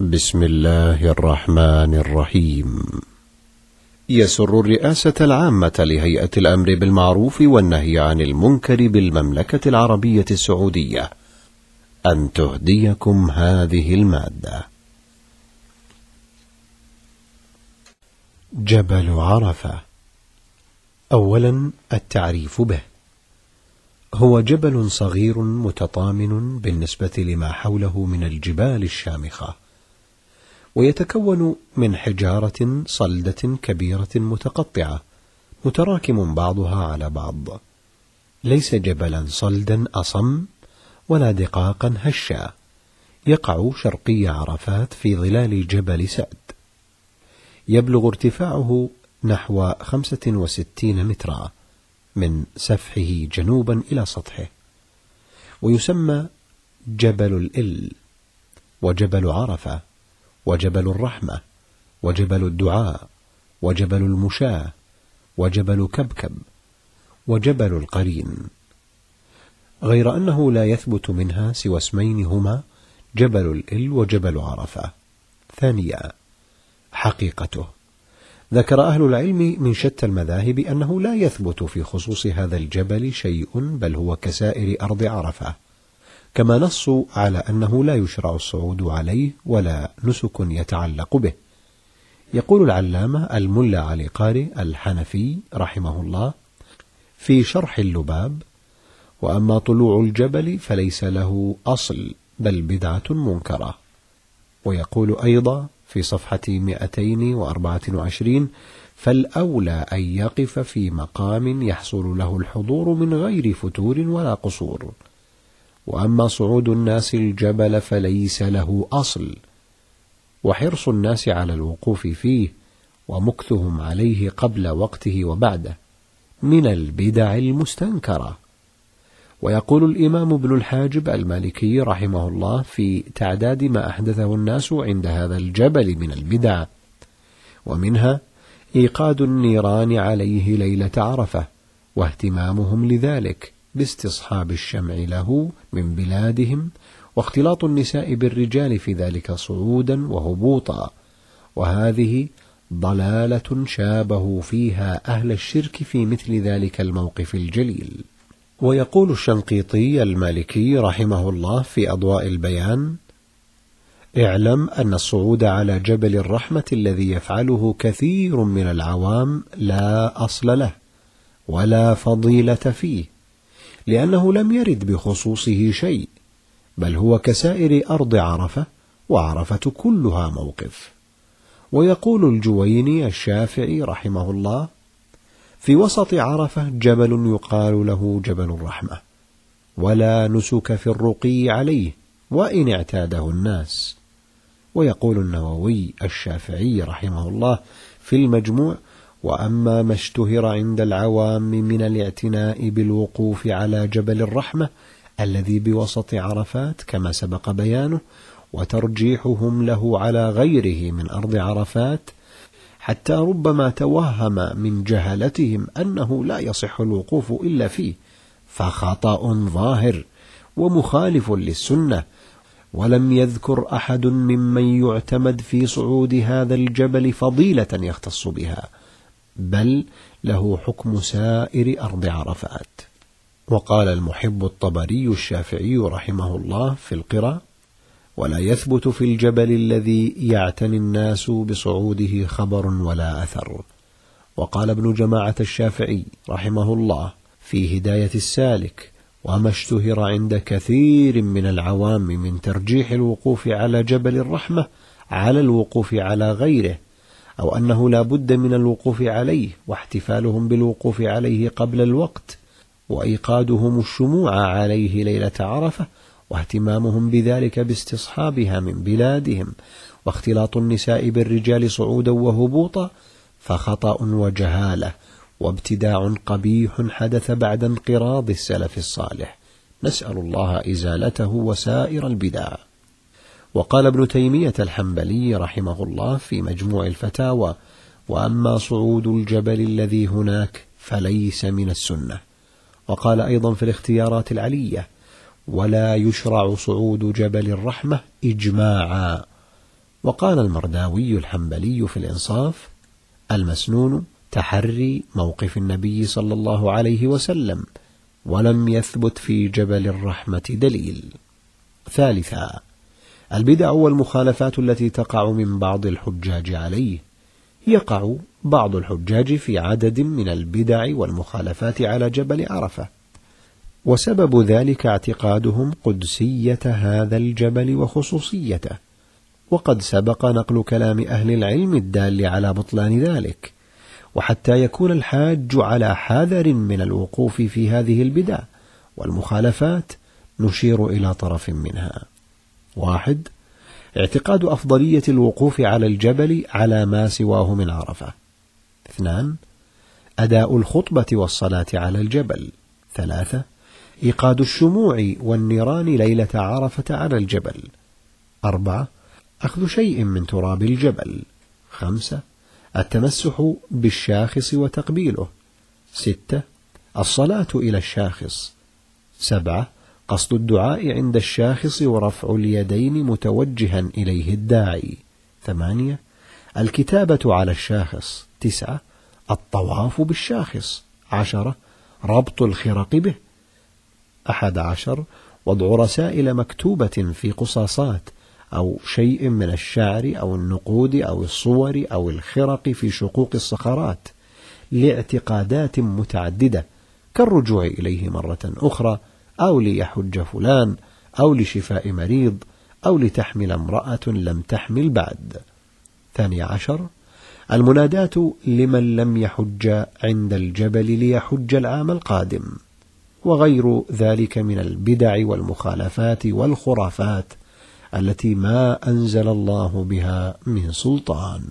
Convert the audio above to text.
بسم الله الرحمن الرحيم يسر الرئاسة العامة لهيئة الأمر بالمعروف والنهي عن المنكر بالمملكة العربية السعودية أن تهديكم هذه المادة جبل عرفة أولا التعريف به هو جبل صغير متطامن بالنسبة لما حوله من الجبال الشامخة ويتكون من حجارة صلدة كبيرة متقطعة متراكم بعضها على بعض ليس جبلا صلدا أصم ولا دقاقا هشا يقع شرقي عرفات في ظلال جبل سأد يبلغ ارتفاعه نحو 65 مترا من سفحه جنوبا إلى سطحه ويسمى جبل الإل وجبل عرفة وجبل الرحمة وجبل الدعاء وجبل المشاة وجبل كبكب وجبل القرين غير أنه لا يثبت منها سوى اسمين هما جبل الإل وجبل عرفة ثانيا حقيقته ذكر أهل العلم من شتى المذاهب أنه لا يثبت في خصوص هذا الجبل شيء بل هو كسائر أرض عرفة كما نصوا على أنه لا يشرع الصعود عليه ولا نسك يتعلق به يقول العلامة الملا علي قاري الحنفي رحمه الله في شرح اللباب وأما طلوع الجبل فليس له أصل بل بدعة منكرة ويقول أيضا في صفحة 224 فالأولى أن يقف في مقام يحصل له الحضور من غير فتور ولا قصور وأما صعود الناس الجبل فليس له أصل وحرص الناس على الوقوف فيه ومكثهم عليه قبل وقته وبعده من البدع المستنكره ويقول الإمام ابن الحاجب المالكي رحمه الله في تعداد ما أحدثه الناس عند هذا الجبل من البدع ومنها إيقاد النيران عليه ليلة عرفة واهتمامهم لذلك باستصحاب الشمع له من بلادهم واختلاط النساء بالرجال في ذلك صعودا وهبوطا وهذه ضلالة شابه فيها أهل الشرك في مثل ذلك الموقف الجليل ويقول الشنقيطي المالكي رحمه الله في أضواء البيان اعلم أن الصعود على جبل الرحمة الذي يفعله كثير من العوام لا أصل له ولا فضيلة فيه لأنه لم يرد بخصوصه شيء بل هو كسائر أرض عرفة وعرفة كلها موقف ويقول الجويني الشافعي رحمه الله في وسط عرفة جبل يقال له جبل الرحمة ولا نسك في الرقي عليه وإن اعتاده الناس ويقول النووي الشافعي رحمه الله في المجموع وأما ما اشتهر عند العوام من الاعتناء بالوقوف على جبل الرحمة الذي بوسط عرفات كما سبق بيانه وترجيحهم له على غيره من أرض عرفات حتى ربما توهم من جهلتهم أنه لا يصح الوقوف إلا فيه فخطأ ظاهر ومخالف للسنة ولم يذكر أحد ممن يعتمد في صعود هذا الجبل فضيلة يختص بها بل له حكم سائر أرض عرفات وقال المحب الطبري الشافعي رحمه الله في القرى ولا يثبت في الجبل الذي يعتني الناس بصعوده خبر ولا أثر وقال ابن جماعة الشافعي رحمه الله في هداية السالك وما اشتهر عند كثير من العوام من ترجيح الوقوف على جبل الرحمة على الوقوف على غيره أو أنه لا بد من الوقوف عليه واحتفالهم بالوقوف عليه قبل الوقت وإيقادهم الشموع عليه ليلة عرفة واهتمامهم بذلك باستصحابها من بلادهم واختلاط النساء بالرجال صعودا وهبوطا فخطأ وجهالة وابتداع قبيح حدث بعد انقراض السلف الصالح نسأل الله إزالته وسائر البدع وقال ابن تيمية الحنبلي رحمه الله في مجموع الفتاوى وأما صعود الجبل الذي هناك فليس من السنة وقال أيضا في الاختيارات العلية ولا يشرع صعود جبل الرحمة إجماعا وقال المرداوي الحنبلي في الإنصاف المسنون تحري موقف النبي صلى الله عليه وسلم ولم يثبت في جبل الرحمة دليل ثالثا البدع والمخالفات التي تقع من بعض الحجاج عليه يقع بعض الحجاج في عدد من البدع والمخالفات على جبل عرفة وسبب ذلك اعتقادهم قدسية هذا الجبل وخصوصيته وقد سبق نقل كلام أهل العلم الدال على بطلان ذلك وحتى يكون الحاج على حذر من الوقوف في هذه البدع والمخالفات نشير إلى طرف منها واحد اعتقاد أفضلية الوقوف على الجبل على ما سواه من عرفة اثنان أداء الخطبة والصلاة على الجبل ثلاثة إيقاد الشموع والنيران ليلة عرفة على الجبل أربعة أخذ شيء من تراب الجبل خمسة التمسح بالشاخص وتقبيله ستة الصلاة إلى الشاخص سبعة قصد الدعاء عند الشاخص ورفع اليدين متوجها إليه الداعي ثمانية الكتابة على الشاخص تسعة الطواف بالشاخص عشرة ربط الخرق به أحد عشر وضع رسائل مكتوبة في قصاصات أو شيء من الشعر أو النقود أو الصور أو الخرق في شقوق الصخرات لاعتقادات متعددة كالرجوع إليه مرة أخرى أو ليحج فلان أو لشفاء مريض أو لتحمل امرأة لم تحمل بعد ثاني عشر المنادات لمن لم يحج عند الجبل ليحج العام القادم وغير ذلك من البدع والمخالفات والخرافات التي ما أنزل الله بها من سلطان